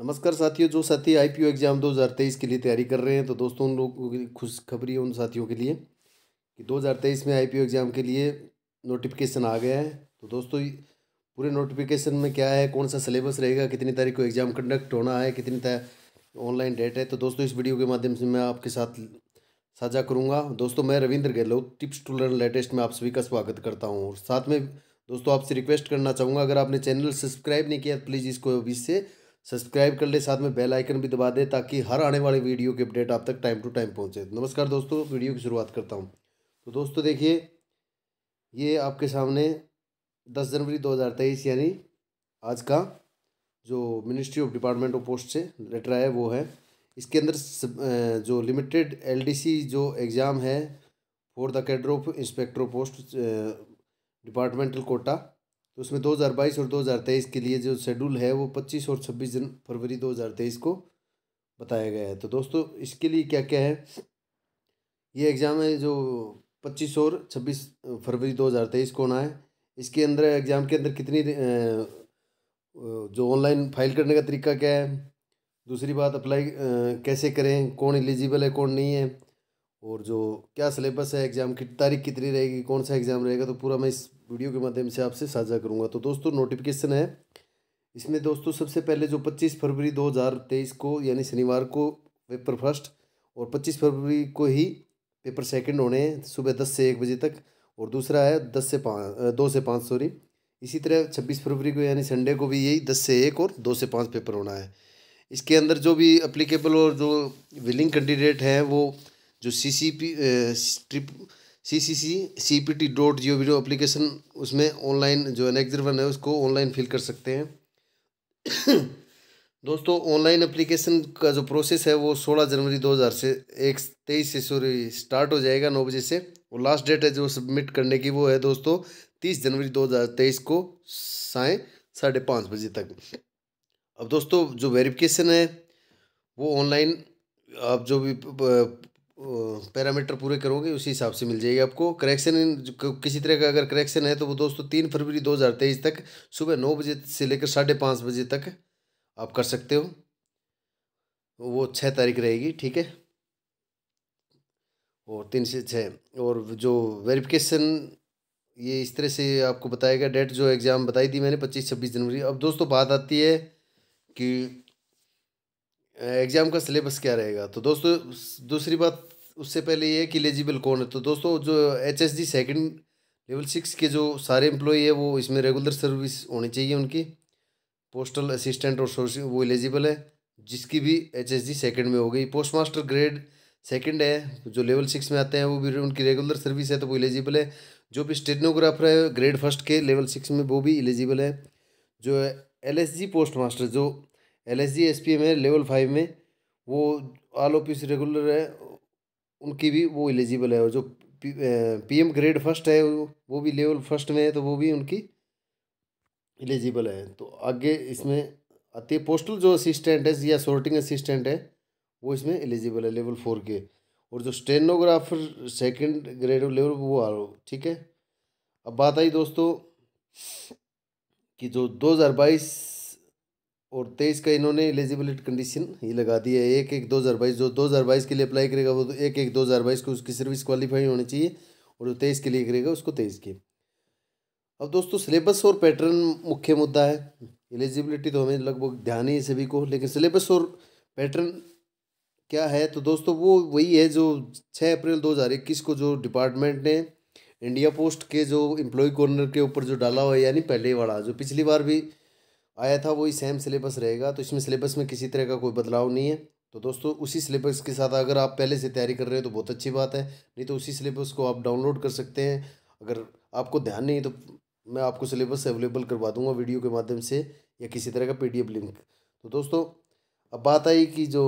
नमस्कार साथियों जो साथी आई पी एग्ज़ाम 2023 के लिए तैयारी कर रहे हैं तो दोस्तों उन लोगों की खुशखबरी है उन साथियों के लिए कि 2023 में आई एग्ज़ाम के लिए नोटिफिकेशन आ गया है तो दोस्तों पूरे नोटिफिकेशन में क्या है कौन सा सिलेबस रहेगा कितनी तारीख को एग्ज़ाम कंडक्ट होना है कितनी ऑनलाइन डेट है तो दोस्तों इस वीडियो के माध्यम से मैं आपके साथ साझा करूँगा दोस्तों मैं Ravindra Gehlot tips to learn latest में आप सभी का स्वागत करता हूँ और साथ में दोस्तों आपसे रिक्वेस्ट करना चाहूँगा अगर आपने चैनल सब्सक्राइब नहीं किया तो प्लीज़ इसको अभी से सब्सक्राइब कर ले साथ में बेल आइकन भी दबा दे ताकि हर आने वाले वीडियो की अपडेट आप तक टाइम टू टाइम पहुंचे नमस्कार दोस्तों वीडियो की शुरुआत करता हूं तो दोस्तों देखिए ये आपके सामने दस जनवरी दो हज़ार तेईस यानी आज का जो ministry of department of post से लेटर आया वो है इसके अंदर जो लिमिटेड एल जो एग्ज़ाम है for the cadre of inspector of post departmental quota तो उसमें 2022 और 2023 के लिए जो शेड्यूल है वो 25 और 26 जन फरवरी 2023 को बताया गया है तो दोस्तों इसके लिए क्या क्या है ये एग्ज़ाम है जो 25 और 26 फरवरी 2023 को होना है इसके अंदर एग्ज़ाम के अंदर कितनी जो ऑनलाइन फाइल करने का तरीका क्या है दूसरी बात अप्लाई कैसे करें कौन एलिजिबल है कौन नहीं है और जो क्या सिलेबस है एग्ज़ाम की तारीख कितनी रहेगी कौन सा एग्ज़ाम रहेगा तो पूरा मैं इस वीडियो के माध्यम से आपसे साझा करूंगा तो दोस्तों नोटिफिकेशन है इसमें दोस्तों सबसे पहले जो 25 फरवरी 2023 को यानी शनिवार को पेपर फर्स्ट और 25 फरवरी को ही पेपर सेकंड होने हैं सुबह दस से एक बजे तक और दूसरा है दस से पाँच दो से पाँच सॉरी इसी तरह छब्बीस फरवरी को यानी संडे को भी यही दस से एक और दो से पाँच पेपर होना है इसके अंदर जो भी अप्लीकेबल और जो विलिंग कैंडिडेट हैं वो जो सी सी पी ट्रिप C C C C P T dot G O V dot application उसमें ऑनलाइन जो एनेक्जर वन है उसको ऑनलाइन फिल कर सकते हैं दोस्तों ऑनलाइन एप्लीकेशन का जो प्रोसेस है वो सोलह जनवरी दो हज़ार से एक तेईस से सॉरी स्टार्ट हो जाएगा नौ बजे से और लास्ट डेट है जो सबमिट करने की वो है दोस्तों तीस जनवरी दो हज़ार तेईस को साय साढ़े पाँच बजे तक अब दोस्तों जो वेरिफिकेशन है वो ऑनलाइन आप जो भी पैरामीटर पूरे करोगे उसी हिसाब से मिल जाएगी आपको करेक्शन किसी तरह का अगर करेक्शन है तो वो दोस्तों तीन फरवरी दो हज़ार तेईस तक सुबह नौ बजे से लेकर साढ़े पाँच बजे तक आप कर सकते हो वो छः तारीख रहेगी ठीक है और तीन से छः और जो वेरिफिकेशन ये इस तरह से आपको बताएगा डेट जो एग्ज़ाम बताई थी मैंने पच्चीस छब्बीस जनवरी अब दोस्तों बात आती है कि एग्ज़ाम का सिलेबस क्या रहेगा तो दोस्तों दूसरी बात उससे पहले ये कि एलिजिबल कौन है तो दोस्तों जो H S G second level six के जो सारे एम्प्लॉय है वो इसमें रेगुलर सर्विस होनी चाहिए उनकी पोस्टल असिस्टेंट और सोर्सिंग वो एलिजिबल है जिसकी भी एच एस जी सेकेंड में हो गई पोस्ट मास्टर ग्रेड सेकेंड है जो लेवल सिक्स में आते हैं वो भी उनकी रेगुलर सर्विस है तो वो एलिजिबल है जो भी स्टेनोग्राफर है ग्रेड फर्स्ट के लेवल सिक्स में वो भी एलिजिबल है जो L S G post master जो L S G S P में लेवल फाइव में वो ऑल सी रेगुलर है उनकी भी वो एलिजिबल है और जो पी एम ग्रेड फर्स्ट है वो भी लेवल फर्स्ट में है तो वो भी उनकी एलिजिबल है तो आगे इसमें आती है पोस्टल जो असिस्टेंट है या सोर्टिंग असिस्टेंट है वो इसमें एलिजिबल है लेवल फोर के और जो स्टेनोग्राफर सेकेंड ग्रेड लेवल वो आ ठीक है अब बात आई दोस्तों कि जो दो हजार बाईस और तेईस का इन्होंने एलिजिबिलिटी कंडीशन ये लगा दी है एक एक दो हज़ार बाईस जो दो हज़ार बाईस के लिए अप्लाई करेगा वो तो एक एक दो हज़ार बाईस को उसकी सर्विस क्वालिफाई होनी चाहिए और जो तेईस के लिए करेगा उसको तेईस के अब दोस्तों सिलेबस और पैटर्न मुख्य मुद्दा है एलिजिबिलिटी तो हमें लगभग ध्यान ही है सभी को लेकिन सिलेबस और पैटर्न क्या है तो दोस्तों वो वही है जो छः अप्रैल दो हज़ार इक्कीस को जो डिपार्टमेंट ने इंडिया पोस्ट के जो एम्प्लॉय कॉर्नर के ऊपर जो डाला हुआ है यानी पहले वाला जो पिछली बार भी आया था वही सेम सिलेबस रहेगा तो इसमें सिलेबस में किसी तरह का कोई बदलाव नहीं है तो दोस्तों उसी सिलेबस के साथ अगर आप पहले से तैयारी कर रहे हो तो बहुत अच्छी बात है नहीं तो उसी सिलेबस को आप डाउनलोड कर सकते हैं अगर आपको ध्यान नहीं तो मैं आपको सिलेबस अवेलेबल करवा दूंगा वीडियो के माध्यम से या किसी तरह का पीडीएफ लिंक तो दोस्तों अब बात आई कि जो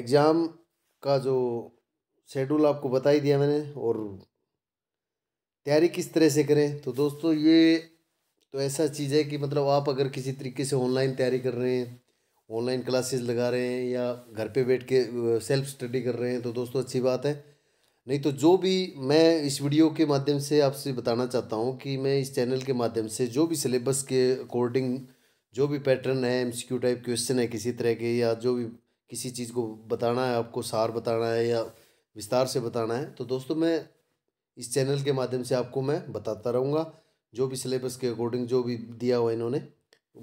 एग्ज़ाम का जो शेड्यूल आपको बता ही दिया मैंने और तैयारी किस तरह से करें तो दोस्तों ये तो ऐसा चीज़ है कि मतलब आप अगर किसी तरीके से ऑनलाइन तैयारी कर रहे हैं ऑनलाइन क्लासेस लगा रहे हैं या घर पे बैठ के सेल्फ स्टडी कर रहे हैं तो दोस्तों अच्छी बात है नहीं तो जो भी मैं इस वीडियो के माध्यम से आपसे बताना चाहता हूँ कि मैं इस चैनल के माध्यम से जो भी सिलेबस के अकॉर्डिंग जो भी पैटर्न है एम टाइप क्वेश्चन है किसी तरह के या जो भी किसी चीज़ को बताना है आपको सार बताना है या विस्तार से बताना है तो दोस्तों मैं इस चैनल के माध्यम से आपको मैं बताता रहूँगा जो भी सिलेबस के अकॉर्डिंग जो भी दिया हुआ इन्होंने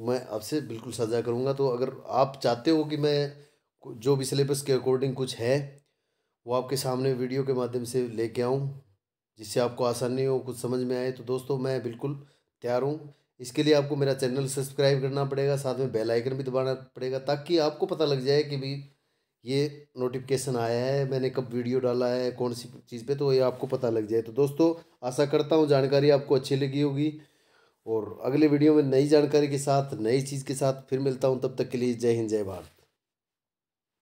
मैं आपसे बिल्कुल साझा करूँगा तो अगर आप चाहते हो कि मैं जो भी सिलेबस के अकॉर्डिंग कुछ है वो आपके सामने वीडियो के माध्यम से लेके आऊँ जिससे आपको आसानी हो कुछ समझ में आए तो दोस्तों मैं बिल्कुल तैयार हूँ इसके लिए आपको मेरा चैनल सब्सक्राइब करना पड़ेगा साथ में बेल आइकन भी दबाना पड़ेगा ताकि आपको पता लग जाए कि भी ये नोटिफिकेशन आया है मैंने कब वीडियो डाला है कौन सी चीज़ पे तो ये आपको पता लग जाए तो दोस्तों आशा करता हूँ जानकारी आपको अच्छी लगी होगी और अगले वीडियो में नई जानकारी के साथ नई चीज़ के साथ फिर मिलता हूँ तब तक के लिए जय हिंद जय भारत